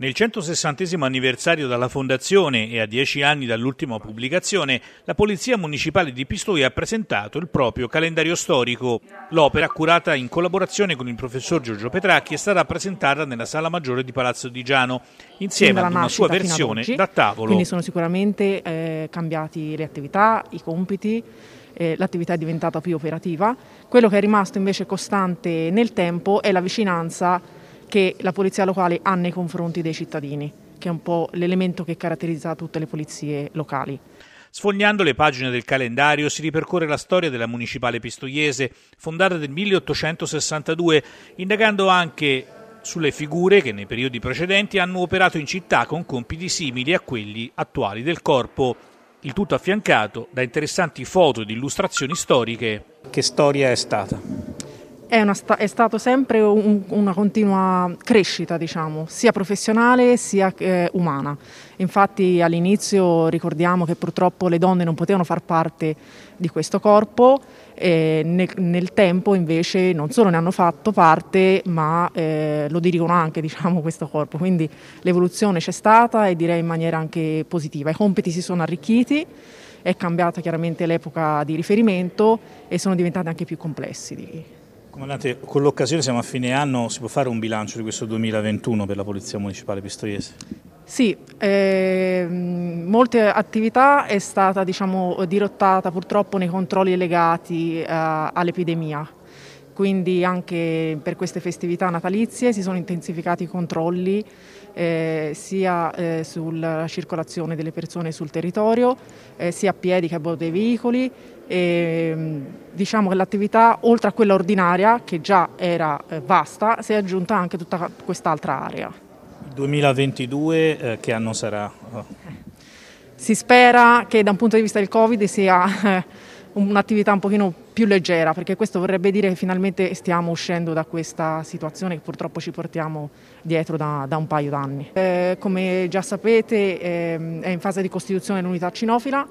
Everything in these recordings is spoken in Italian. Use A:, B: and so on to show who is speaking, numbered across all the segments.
A: Nel 160 anniversario dalla fondazione e a dieci anni dall'ultima pubblicazione, la Polizia Municipale di Pistoia ha presentato il proprio calendario storico. L'opera, curata in collaborazione con il professor Giorgio Petracchi, è stata presentata nella Sala Maggiore di Palazzo di Giano, insieme ad una sua versione oggi, da tavolo. Quindi sono
B: sicuramente eh, cambiati le attività, i compiti, eh, l'attività è diventata più operativa. Quello che è rimasto invece costante nel tempo è la vicinanza che la polizia locale ha nei confronti dei cittadini, che è un po' l'elemento che caratterizza tutte le polizie locali.
A: Sfogliando le pagine del calendario si ripercorre la storia della municipale pistoiese, fondata nel 1862, indagando anche sulle figure che nei periodi precedenti hanno operato in città con compiti simili a quelli attuali del corpo, il tutto affiancato da interessanti foto ed illustrazioni storiche. Che storia è stata?
B: è, una, è stato sempre un, una continua crescita, diciamo, sia professionale sia eh, umana. Infatti all'inizio ricordiamo che purtroppo le donne non potevano far parte di questo corpo, eh, nel, nel, tempo invece non solo ne hanno fatto parte ma eh, lo dirigono anche diciamo, questo corpo, quindi l'evoluzione c'è stata e direi in maniera anche positiva. I compiti si sono arricchiti è cambiata chiaramente l'epoca di riferimento e sono diventati anche più complessi di,
A: Comandante, con l'occasione siamo a fine anno, si può fare un bilancio di questo 2021 per la Polizia Municipale Pistoiese?
B: Sì, eh, molte attività è stata diciamo, dirottata purtroppo nei controlli legati eh, all'epidemia quindi anche per queste festività natalizie si sono intensificati i controlli eh, sia eh, sulla circolazione delle persone sul territorio, eh, sia a piedi che a bordo dei veicoli. E, ehm, diciamo che l'attività, oltre a quella ordinaria, che già era eh, vasta, si è aggiunta anche tutta quest'altra area.
A: 2022 eh, che anno sarà?
B: Si spera che da un punto di vista del Covid sia eh, un'attività un pochino più leggera, perché questo vorrebbe dire che finalmente stiamo uscendo da questa situazione che purtroppo ci portiamo dietro da, da un paio d'anni. Eh, come già sapete eh, è in fase di costituzione l'unità cinofila,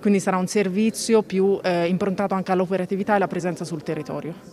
B: quindi sarà un servizio più eh, improntato anche all'operatività e alla presenza sul territorio.